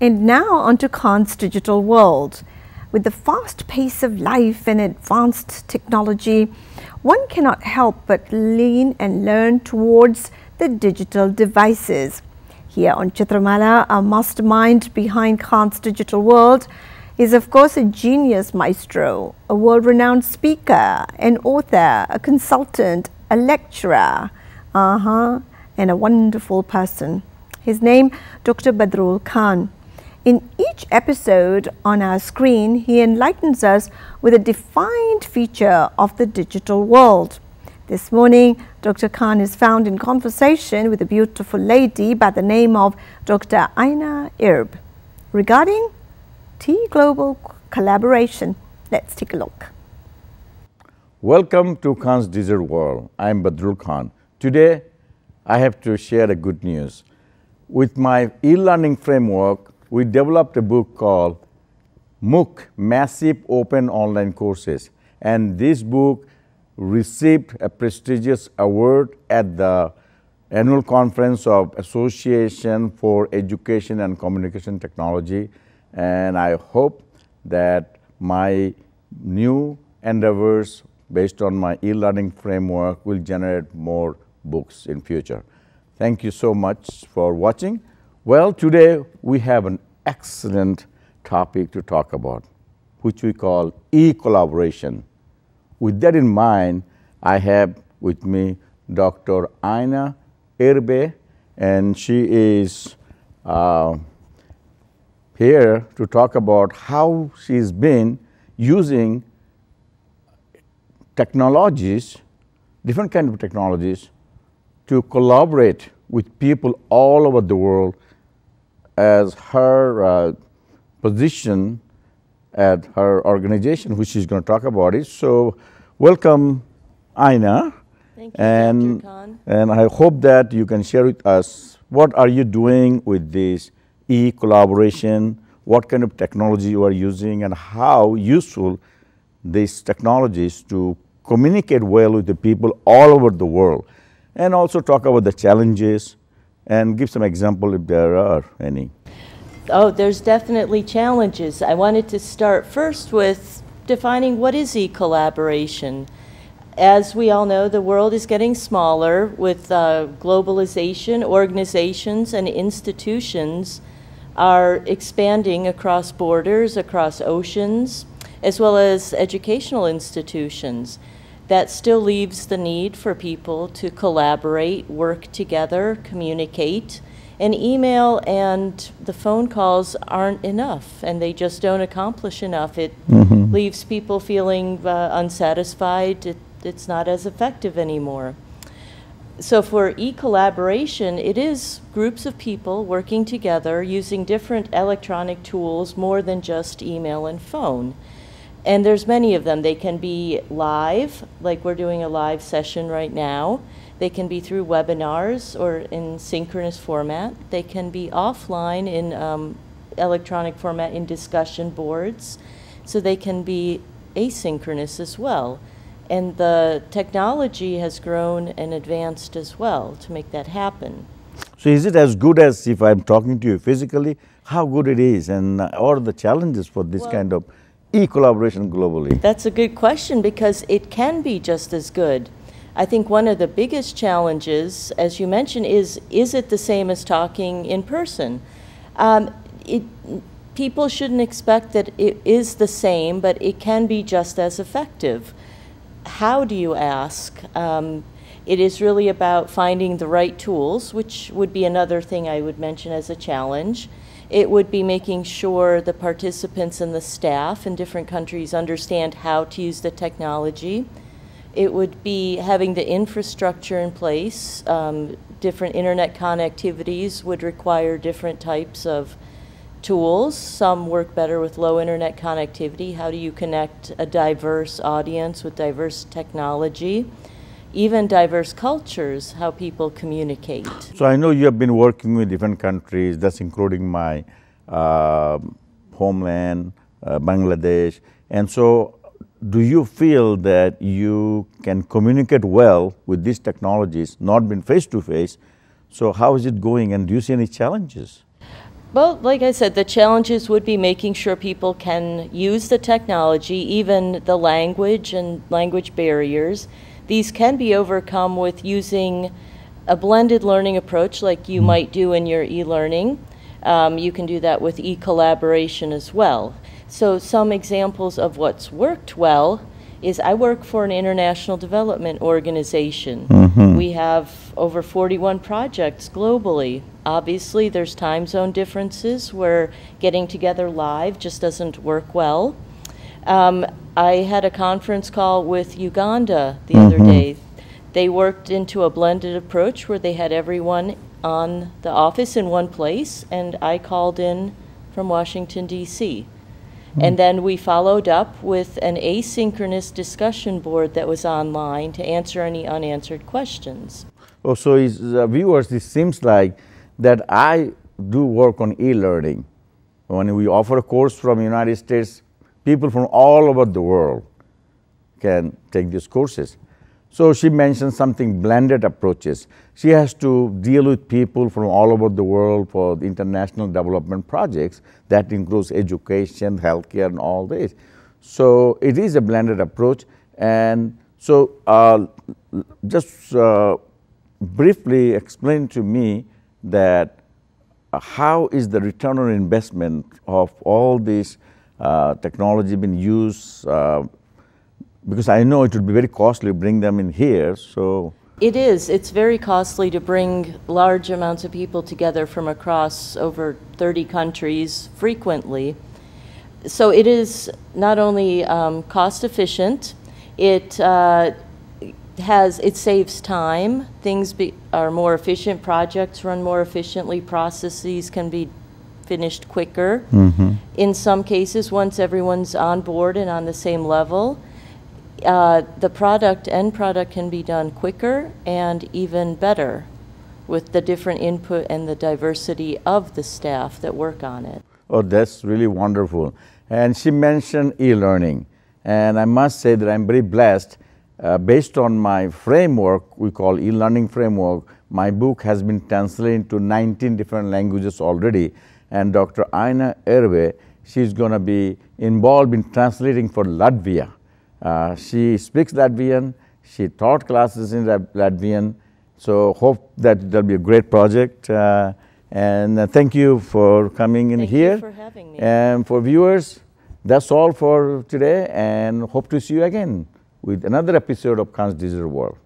And now onto Khan's digital world. With the fast pace of life and advanced technology, one cannot help but lean and learn towards the digital devices. Here on Chitramala, our mastermind behind Khan's digital world, is of course a genius maestro, a world-renowned speaker, an author, a consultant, a lecturer, uh-huh, and a wonderful person. His name, Dr. Badrul Khan. In each episode on our screen, he enlightens us with a defined feature of the digital world. This morning, Dr. Khan is found in conversation with a beautiful lady by the name of Dr. Aina Irb regarding T Global collaboration. Let's take a look. Welcome to Khan's Desert World. I'm Badrul Khan. Today, I have to share a good news. With my e-learning framework, we developed a book called MOOC, Massive Open Online Courses. And this book received a prestigious award at the annual conference of Association for Education and Communication Technology. And I hope that my new endeavors based on my e-learning framework will generate more books in future. Thank you so much for watching. Well, today we have an excellent topic to talk about, which we call e-collaboration. With that in mind, I have with me Dr. Aina Erbe, and she is uh, here to talk about how she's been using technologies, different kind of technologies, to collaborate with people all over the world as her uh, position at her organization, which she's going to talk about it. So welcome, Ina. Thank you, and, Dr. Khan. And I hope that you can share with us what are you doing with this e-collaboration, what kind of technology you are using, and how useful these technologies to communicate well with the people all over the world, and also talk about the challenges, and give some example if there are any. Oh, there's definitely challenges. I wanted to start first with defining what is e-collaboration. As we all know, the world is getting smaller with uh, globalization. Organizations and institutions are expanding across borders, across oceans, as well as educational institutions that still leaves the need for people to collaborate, work together, communicate. And email and the phone calls aren't enough, and they just don't accomplish enough. It mm -hmm. leaves people feeling uh, unsatisfied. It, it's not as effective anymore. So, for e collaboration, it is groups of people working together using different electronic tools more than just email and phone and there's many of them. They can be live, like we're doing a live session right now. They can be through webinars or in synchronous format. They can be offline in um, electronic format in discussion boards. So they can be asynchronous as well. And the technology has grown and advanced as well to make that happen. So is it as good as if I'm talking to you physically? How good it is and uh, or the challenges for this well, kind of e-collaboration globally? That's a good question because it can be just as good. I think one of the biggest challenges, as you mentioned, is is it the same as talking in person? Um, it, people shouldn't expect that it is the same, but it can be just as effective. How do you ask? Um, it is really about finding the right tools, which would be another thing I would mention as a challenge. It would be making sure the participants and the staff in different countries understand how to use the technology. It would be having the infrastructure in place. Um, different internet connectivities would require different types of tools. Some work better with low internet connectivity. How do you connect a diverse audience with diverse technology? even diverse cultures, how people communicate. So I know you have been working with different countries, that's including my uh, homeland, uh, Bangladesh. And so do you feel that you can communicate well with these technologies, not been face to face? So how is it going and do you see any challenges? Well, like I said, the challenges would be making sure people can use the technology, even the language and language barriers, these can be overcome with using a blended learning approach like you mm. might do in your e-learning. Um, you can do that with e-collaboration as well. So some examples of what's worked well is I work for an international development organization. Mm -hmm. We have over 41 projects globally. Obviously, there's time zone differences where getting together live just doesn't work well. Um, I had a conference call with Uganda the mm -hmm. other mm-hmm. day. They worked into a blended approach where they had everyone on the office in one place, and I called in from Washington, D.C. Mm-hmm. And then we followed up with an asynchronous discussion board that was online to answer any unanswered questions. Oh, so, is, uh, viewers, this seems like that I do work on e-learning. When we offer a course from United States people from all over the world can take these courses. So she mentioned something blended approaches. She has to deal with people from all over the world for the international development projects. That includes education, healthcare, and all this. So it is a blended approach. And so uh, just uh, briefly explain to me that uh, how is the return on investment of all these uh, technology been used? Uh, because I know it would be very costly to bring them in here, so. It is. It's very costly to bring large amounts of people together from across over 30 countries frequently. So it is not only um, cost efficient, it uh, has it saves time. Things be, are more efficient. Projects run more efficiently. Processes can be finished quicker. Mm-hmm. In some cases, once everyone's on board and on the same level, uh, the product end product can be done quicker and even better with the different input and the diversity of the staff that work on it. Oh, that's really wonderful. And she mentioned e-learning. And I must say that I'm very blessed. Uh, based on my framework, we call e-learning framework, my book has been translated into 19 different languages already and Dr. Ina Erve, she's going to be involved in translating for Latvia. Uh, she speaks Latvian, she taught classes in Latvian, so hope that there'll be a great project. Uh, and uh, thank you for coming in thank here. for having me. And for viewers, that's all for today and hope to see you again with another episode of Khan's Digital World.